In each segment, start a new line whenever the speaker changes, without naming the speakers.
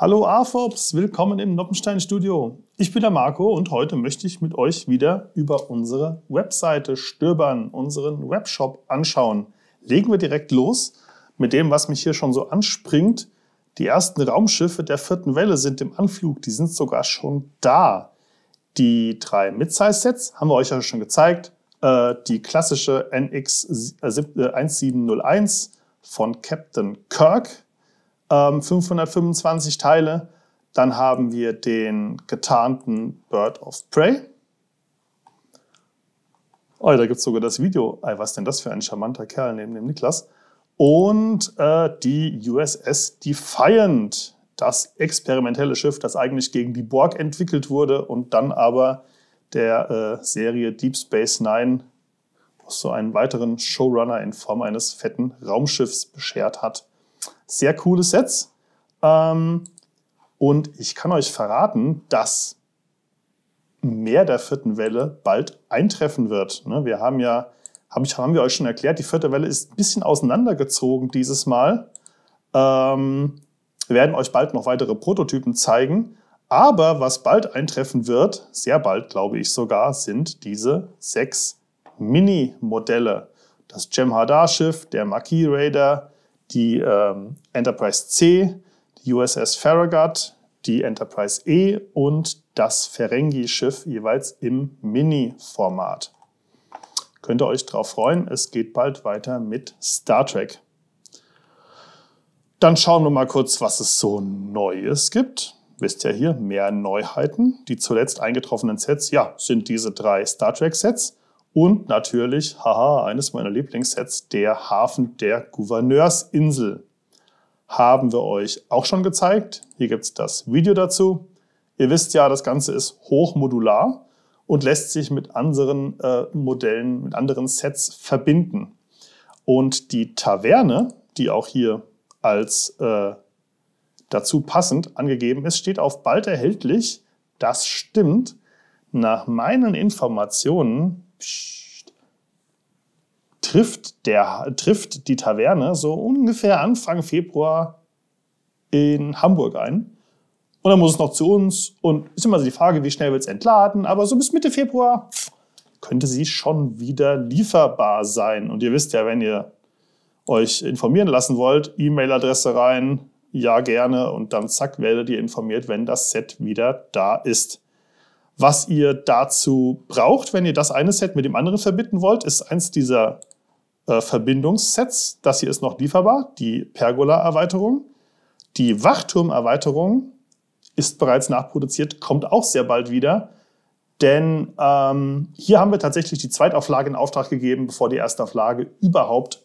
Hallo AFOBs, willkommen im Noppenstein Studio. Ich bin der Marco und heute möchte ich mit euch wieder über unsere Webseite stöbern, unseren Webshop anschauen. Legen wir direkt los mit dem, was mich hier schon so anspringt. Die ersten Raumschiffe der vierten Welle sind im Anflug, die sind sogar schon da. Die drei Midsize-Sets haben wir euch ja schon gezeigt. Äh, die klassische NX 1701 äh, von Captain Kirk 525 ähm, Teile. Dann haben wir den getarnten Bird of Prey. Oh, da gibt es sogar das Video. Ey, was denn das für ein charmanter Kerl neben dem Niklas? Und äh, die USS Defiant, das experimentelle Schiff, das eigentlich gegen die Borg entwickelt wurde und dann aber der äh, Serie Deep Space Nine so einen weiteren Showrunner in Form eines fetten Raumschiffs beschert hat. Sehr coole Sets. Ähm, und ich kann euch verraten, dass mehr der vierten Welle bald eintreffen wird. Ne, wir haben ja, hab ich, haben wir euch schon erklärt, die vierte Welle ist ein bisschen auseinandergezogen dieses Mal. Ähm, wir werden euch bald noch weitere Prototypen zeigen. Aber was bald eintreffen wird, sehr bald glaube ich sogar, sind diese sechs Mini-Modelle. Das jemhadar schiff der Maquis Raider, die ähm, Enterprise C, die USS Farragut, die Enterprise E und das Ferengi-Schiff jeweils im Mini-Format. Könnt ihr euch drauf freuen, es geht bald weiter mit Star Trek. Dann schauen wir mal kurz, was es so Neues gibt. Wisst ihr hier, mehr Neuheiten. Die zuletzt eingetroffenen Sets, ja, sind diese drei Star Trek-Sets. Und natürlich, haha, eines meiner Lieblingssets, der Hafen der Gouverneursinsel. Haben wir euch auch schon gezeigt. Hier gibt es das Video dazu. Ihr wisst ja, das Ganze ist hochmodular und lässt sich mit anderen äh, Modellen, mit anderen Sets verbinden. Und die Taverne, die auch hier als äh, dazu passend angegeben ist, steht auf bald erhältlich. Das stimmt. Nach meinen Informationen pssst, trifft, der, trifft die Taverne so ungefähr Anfang Februar in Hamburg ein. Und dann muss es noch zu uns. Und ist immer so die Frage, wie schnell wird es entladen. Aber so bis Mitte Februar könnte sie schon wieder lieferbar sein. Und ihr wisst ja, wenn ihr euch informieren lassen wollt, E-Mail-Adresse rein, ja gerne. Und dann zack, werdet ihr informiert, wenn das Set wieder da ist. Was ihr dazu braucht, wenn ihr das eine Set mit dem anderen verbinden wollt, ist eins dieser äh, Verbindungssets. Das hier ist noch lieferbar, die Pergola-Erweiterung. Die Wachturm-Erweiterung ist bereits nachproduziert, kommt auch sehr bald wieder. Denn ähm, hier haben wir tatsächlich die Zweitauflage in Auftrag gegeben, bevor die erste Auflage überhaupt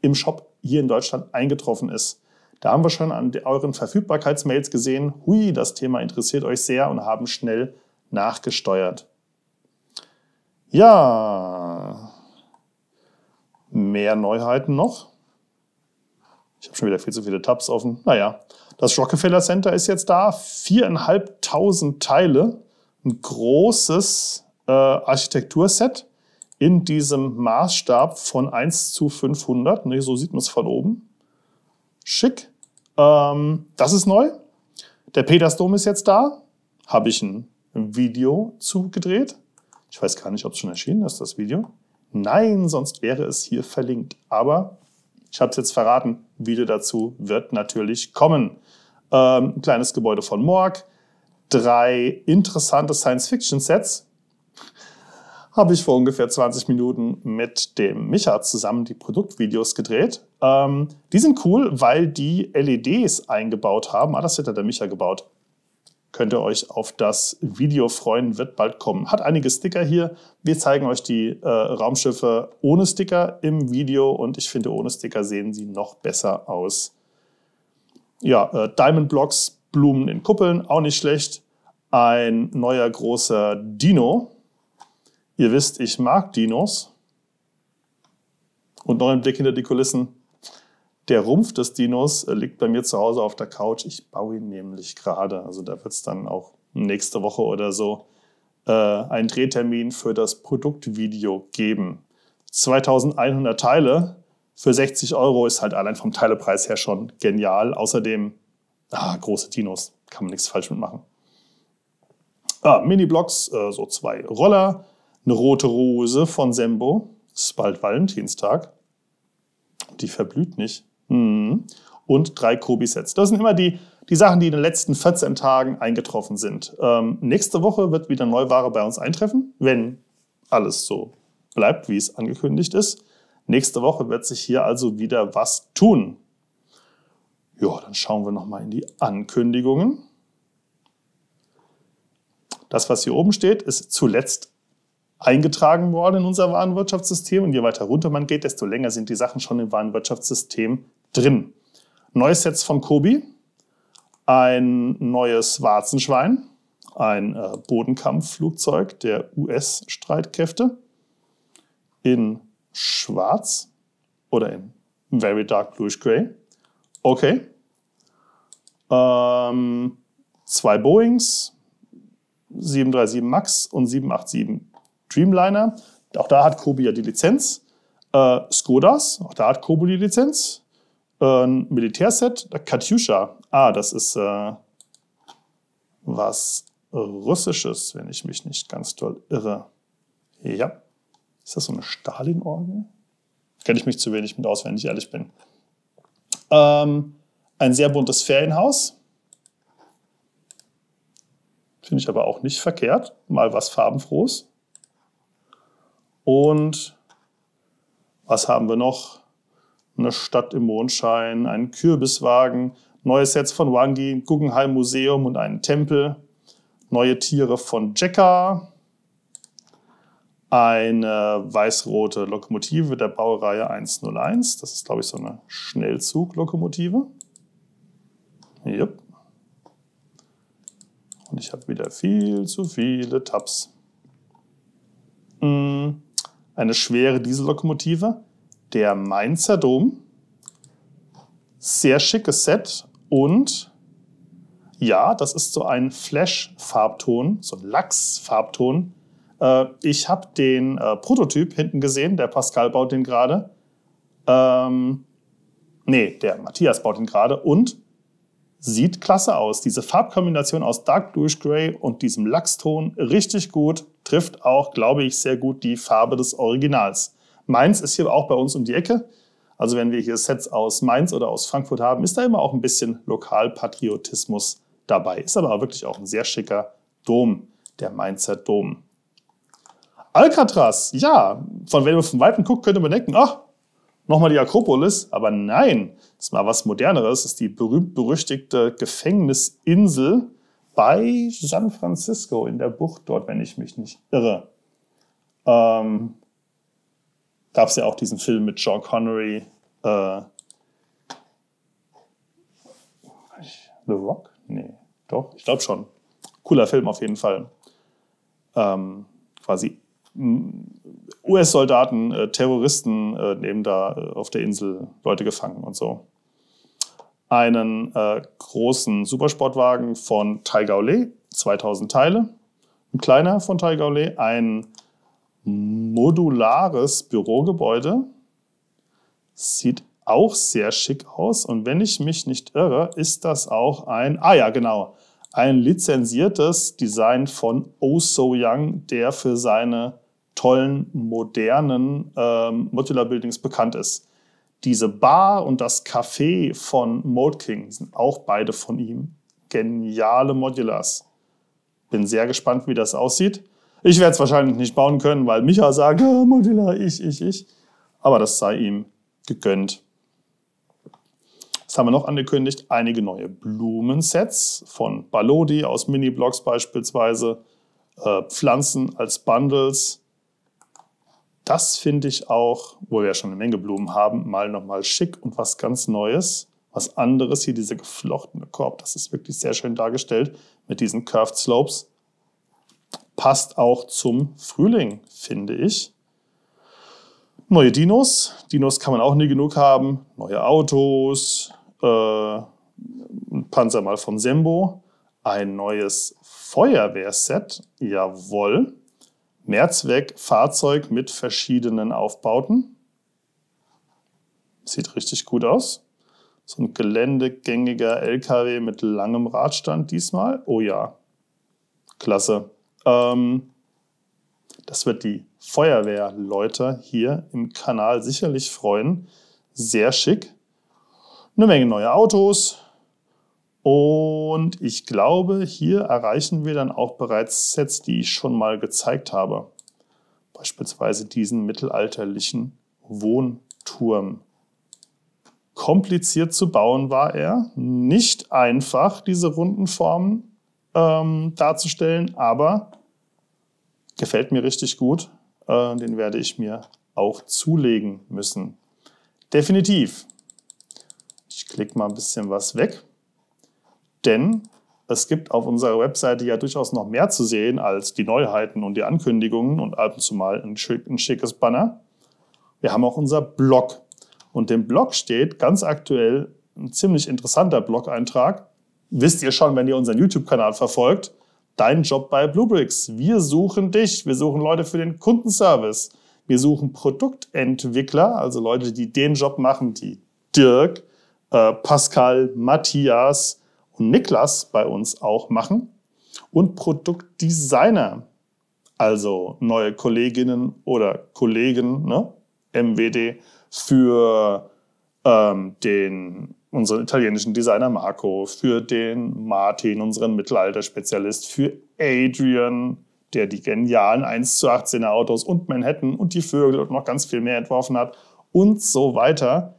im Shop hier in Deutschland eingetroffen ist. Da haben wir schon an euren Verfügbarkeitsmails gesehen, hui, das Thema interessiert euch sehr und haben schnell nachgesteuert. Ja, mehr Neuheiten noch. Ich habe schon wieder viel zu viele Tabs offen. Naja, das Rockefeller Center ist jetzt da. Viereinhalbtausend Teile. Ein großes äh, Architekturset in diesem Maßstab von 1 zu 500. Ne, so sieht man es von oben. Schick. Ähm, das ist neu. Der Petersdom ist jetzt da. Habe ich ein Video zugedreht. Ich weiß gar nicht, ob es schon erschienen ist, das Video. Nein, sonst wäre es hier verlinkt. Aber ich habe es jetzt verraten, Video dazu wird natürlich kommen. Ähm, ein kleines Gebäude von Morg, drei interessante Science-Fiction-Sets. Habe ich vor ungefähr 20 Minuten mit dem Micha zusammen die Produktvideos gedreht. Ähm, die sind cool, weil die LEDs eingebaut haben. Ah, das hätte der Micha gebaut könnt ihr euch auf das Video freuen, wird bald kommen. Hat einige Sticker hier. Wir zeigen euch die äh, Raumschiffe ohne Sticker im Video und ich finde, ohne Sticker sehen sie noch besser aus. Ja, äh, Diamond Blocks, Blumen in Kuppeln, auch nicht schlecht. Ein neuer großer Dino. Ihr wisst, ich mag Dinos. Und noch ein Blick hinter die Kulissen. Der Rumpf des Dinos äh, liegt bei mir zu Hause auf der Couch. Ich baue ihn nämlich gerade. Also da wird es dann auch nächste Woche oder so äh, einen Drehtermin für das Produktvideo geben. 2100 Teile für 60 Euro ist halt allein vom Teilepreis her schon genial. Außerdem, ah, große Dinos, kann man nichts falsch mitmachen. Ah, Mini-Blocks, äh, so zwei Roller, eine rote Rose von Sembo, ist bald Valentinstag. Die verblüht nicht. Mhm. Und drei Kobi-Sets. Das sind immer die, die Sachen, die in den letzten 14 Tagen eingetroffen sind. Ähm, nächste Woche wird wieder Neuware bei uns eintreffen, wenn alles so bleibt, wie es angekündigt ist. Nächste Woche wird sich hier also wieder was tun. Ja, dann schauen wir nochmal in die Ankündigungen. Das, was hier oben steht, ist zuletzt eingetragen worden in unser Warenwirtschaftssystem. Und je weiter runter man geht, desto länger sind die Sachen schon im Warenwirtschaftssystem drin. Neue Sets von Kobi, ein neues Warzenschwein, ein äh, Bodenkampfflugzeug der US-Streitkräfte in Schwarz oder in Very Dark Bluish Gray. Okay. Ähm, zwei Boeings, 737 MAX und 787 Dreamliner. Auch da hat Kobi ja die Lizenz. Äh, Skodas, auch da hat Kobi die Lizenz ein Militärset, Katyusha. Ah, das ist äh, was Russisches, wenn ich mich nicht ganz doll irre. Ja. Ist das so eine Stalin-Orgel? Kenne ich mich zu wenig mit aus, wenn ich ehrlich bin. Ähm, ein sehr buntes Ferienhaus. Finde ich aber auch nicht verkehrt. Mal was farbenfrohes. Und was haben wir noch? eine Stadt im Mondschein, einen Kürbiswagen, neue Sets von Wangi, Guggenheim Museum und einen Tempel, neue Tiere von Jekka, eine weiß-rote Lokomotive der Baureihe 101. Das ist, glaube ich, so eine Schnellzuglokomotive. Yep. Und ich habe wieder viel zu viele Tabs. Hm. Eine schwere Diesellokomotive der Mainzer Dom. Sehr schickes Set und ja, das ist so ein Flash-Farbton, so ein Lachs-Farbton. Äh, ich habe den äh, Prototyp hinten gesehen, der Pascal baut den gerade. Ähm, nee, der Matthias baut den gerade und sieht klasse aus. Diese Farbkombination aus Dark Bluish Gray und diesem Lachston richtig gut, trifft auch, glaube ich, sehr gut die Farbe des Originals. Mainz ist hier auch bei uns um die Ecke. Also wenn wir hier Sets aus Mainz oder aus Frankfurt haben, ist da immer auch ein bisschen Lokalpatriotismus dabei. Ist aber wirklich auch ein sehr schicker Dom, der Mainzer Dom. Alcatraz, ja, von wenn man von Weitem guckt, könnte man denken, ach, nochmal die Akropolis, aber nein, das ist mal was Moderneres, das ist die berühmt-berüchtigte Gefängnisinsel bei San Francisco in der Bucht dort, wenn ich mich nicht irre. Ähm, gab es ja auch diesen Film mit John Connery, äh, The Rock? Nee, doch, ich glaube schon. Cooler Film auf jeden Fall. Ähm, quasi mm, US-Soldaten, äh, Terroristen äh, nehmen da äh, auf der Insel Leute gefangen und so. Einen äh, großen Supersportwagen von Tai Le, 2000 Teile. Ein kleiner von Tai Le, ein modulares Bürogebäude. Sieht auch sehr schick aus. Und wenn ich mich nicht irre, ist das auch ein, ah ja, genau, ein lizenziertes Design von Oh So Young, der für seine tollen, modernen ähm, Modular Buildings bekannt ist. Diese Bar und das Café von Mode King sind auch beide von ihm. Geniale Modulars. Bin sehr gespannt, wie das aussieht. Ich werde es wahrscheinlich nicht bauen können, weil Micha sagt, ah, Mozilla, ich, ich, ich. Aber das sei ihm gegönnt. Was haben wir noch angekündigt? Einige neue Blumensets von Balodi aus mini blocks beispielsweise. Äh, Pflanzen als Bundles. Das finde ich auch, wo wir ja schon eine Menge Blumen haben, mal nochmal schick und was ganz Neues. Was anderes hier, dieser geflochtene Korb, das ist wirklich sehr schön dargestellt mit diesen Curved Slopes passt auch zum Frühling, finde ich. Neue Dinos. Dinos kann man auch nie genug haben. Neue Autos, äh, Panzer mal von Sembo. Ein neues Feuerwehrset, jawohl. Mehrzweckfahrzeug mit verschiedenen Aufbauten. Sieht richtig gut aus. So ein geländegängiger LKW mit langem Radstand diesmal. Oh ja, klasse. Ähm, das wird die Feuerwehrleute hier im Kanal sicherlich freuen. Sehr schick. Eine Menge neue Autos. Und ich glaube, hier erreichen wir dann auch bereits Sets, die ich schon mal gezeigt habe. Beispielsweise diesen mittelalterlichen Wohnturm. Kompliziert zu bauen war er. Nicht einfach, diese runden Formen ähm, darzustellen, aber gefällt mir richtig gut. Äh, den werde ich mir auch zulegen müssen. Definitiv. Ich klicke mal ein bisschen was weg, denn es gibt auf unserer Webseite ja durchaus noch mehr zu sehen als die Neuheiten und die Ankündigungen und ab und zu mal ein, schick, ein schickes Banner. Wir haben auch unser Blog. Und im Blog steht ganz aktuell ein ziemlich interessanter Blog-Eintrag wisst ihr schon, wenn ihr unseren YouTube-Kanal verfolgt, dein Job bei Bluebricks. Wir suchen dich. Wir suchen Leute für den Kundenservice. Wir suchen Produktentwickler, also Leute, die den Job machen, die Dirk, äh, Pascal, Matthias und Niklas bei uns auch machen. Und Produktdesigner, also neue Kolleginnen oder Kollegen, ne? MWD, für ähm, den unseren italienischen Designer Marco, für den Martin, unseren Mittelalter-Spezialist, für Adrian, der die genialen 1 zu 18er Autos und Manhattan und die Vögel und noch ganz viel mehr entworfen hat und so weiter.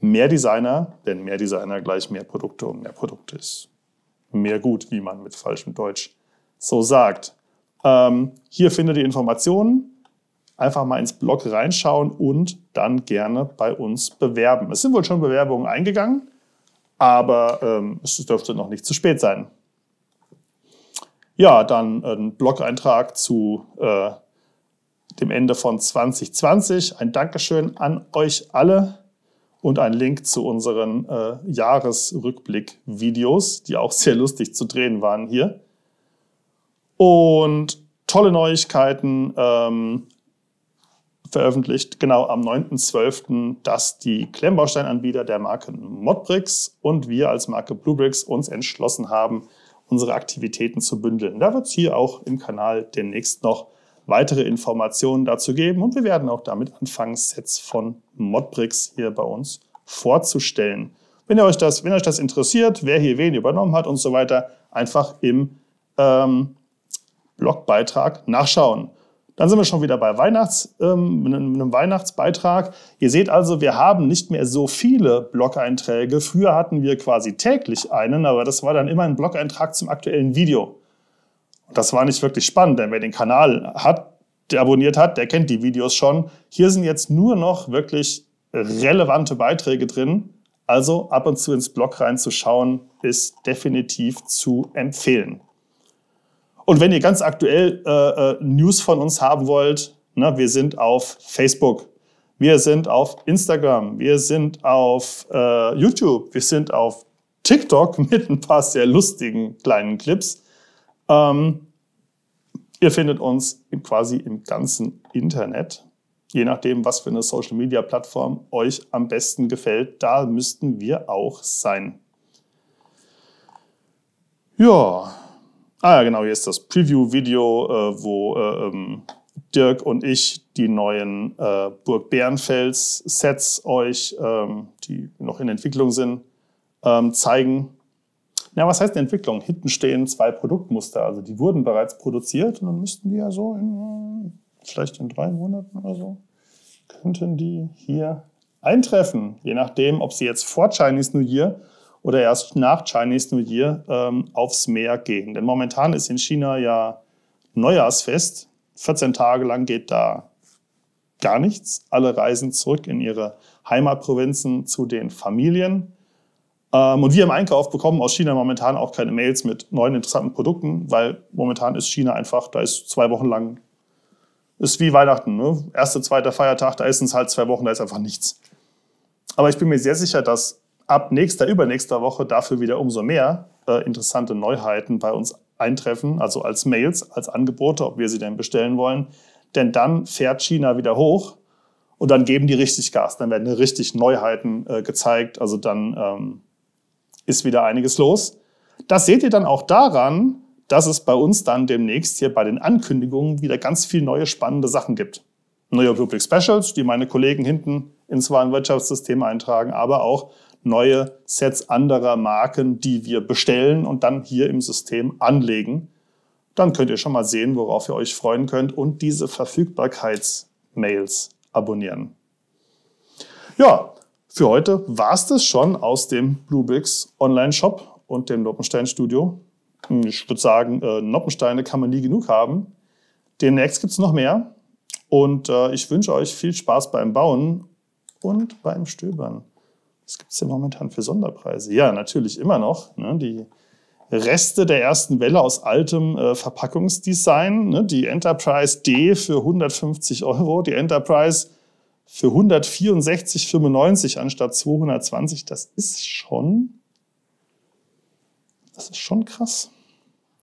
Mehr Designer, denn mehr Designer gleich mehr Produkte und mehr Produkte ist mehr gut, wie man mit falschem Deutsch so sagt. Ähm, hier findet ihr Informationen einfach mal ins Blog reinschauen und dann gerne bei uns bewerben. Es sind wohl schon Bewerbungen eingegangen, aber ähm, es dürfte noch nicht zu spät sein. Ja, dann ein Blog-Eintrag zu äh, dem Ende von 2020. Ein Dankeschön an euch alle und ein Link zu unseren äh, Jahresrückblick-Videos, die auch sehr lustig zu drehen waren hier. Und tolle Neuigkeiten. Ähm, veröffentlicht, genau am 9.12., dass die Klemmbausteinanbieter der Marke Modbricks und wir als Marke Bluebricks uns entschlossen haben, unsere Aktivitäten zu bündeln. Da wird es hier auch im Kanal demnächst noch weitere Informationen dazu geben und wir werden auch damit anfangen, Sets von Modbricks hier bei uns vorzustellen. Wenn, ihr euch das, wenn euch das interessiert, wer hier wen übernommen hat und so weiter, einfach im ähm, Blogbeitrag nachschauen. Dann sind wir schon wieder bei Weihnachts, ähm, einem Weihnachtsbeitrag. Ihr seht also, wir haben nicht mehr so viele Blog-Einträge. Früher hatten wir quasi täglich einen, aber das war dann immer ein Blog-Eintrag zum aktuellen Video. Und das war nicht wirklich spannend, denn wer den Kanal hat, der abonniert hat, der kennt die Videos schon. Hier sind jetzt nur noch wirklich relevante Beiträge drin. Also ab und zu ins Blog reinzuschauen, ist definitiv zu empfehlen. Und wenn ihr ganz aktuell äh, äh, News von uns haben wollt, ne, wir sind auf Facebook, wir sind auf Instagram, wir sind auf äh, YouTube, wir sind auf TikTok mit ein paar sehr lustigen kleinen Clips. Ähm, ihr findet uns quasi im ganzen Internet. Je nachdem, was für eine Social-Media-Plattform euch am besten gefällt, da müssten wir auch sein. Ja, Ah ja, genau, hier ist das Preview-Video, äh, wo äh, ähm, Dirk und ich die neuen äh, Burg Bärenfels-Sets euch, ähm, die noch in Entwicklung sind, ähm, zeigen. Na, was heißt Entwicklung? Hinten stehen zwei Produktmuster, also die wurden bereits produziert und dann müssten die ja so in, äh, vielleicht in drei Monaten oder so, könnten die hier eintreffen, je nachdem, ob sie jetzt vor Chinese New Year oder erst nach Chinese New Year ähm, aufs Meer gehen. Denn momentan ist in China ja Neujahrsfest. 14 Tage lang geht da gar nichts. Alle reisen zurück in ihre Heimatprovinzen zu den Familien. Ähm, und wir im Einkauf bekommen aus China momentan auch keine Mails mit neuen interessanten Produkten, weil momentan ist China einfach, da ist zwei Wochen lang, ist wie Weihnachten, ne? erster, zweiter Feiertag, da ist es halt zwei Wochen, da ist einfach nichts. Aber ich bin mir sehr sicher, dass ab nächster, übernächster Woche dafür wieder umso mehr äh, interessante Neuheiten bei uns eintreffen, also als Mails, als Angebote, ob wir sie denn bestellen wollen. Denn dann fährt China wieder hoch und dann geben die richtig Gas. Dann werden richtig Neuheiten äh, gezeigt. Also dann ähm, ist wieder einiges los. Das seht ihr dann auch daran, dass es bei uns dann demnächst hier bei den Ankündigungen wieder ganz viele neue spannende Sachen gibt. Neue Public Specials, die meine Kollegen hinten ins Warenwirtschaftssystem eintragen, aber auch neue Sets anderer Marken, die wir bestellen und dann hier im System anlegen. Dann könnt ihr schon mal sehen, worauf ihr euch freuen könnt und diese Verfügbarkeitsmails abonnieren. Ja, für heute war es das schon aus dem Bluebix Online-Shop und dem Noppenstein Studio. Ich würde sagen, äh, Noppensteine kann man nie genug haben. Demnächst gibt es noch mehr. Und äh, ich wünsche euch viel Spaß beim Bauen und beim Stöbern. Was gibt es denn momentan für Sonderpreise? Ja, natürlich immer noch. Ne, die Reste der ersten Welle aus altem äh, Verpackungsdesign. Ne, die Enterprise D für 150 Euro, die Enterprise für 164,95 anstatt 220. Das ist schon, das ist schon krass.